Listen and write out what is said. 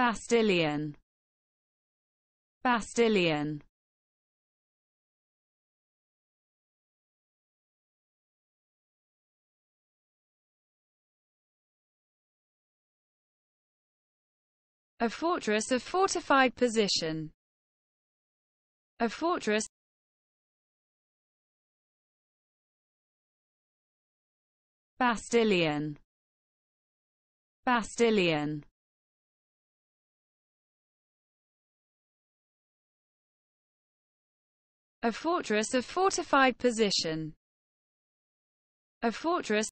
Bastilian Bastilian A fortress of fortified position. A fortress Bastilian Bastilian A fortress a fortified position. A fortress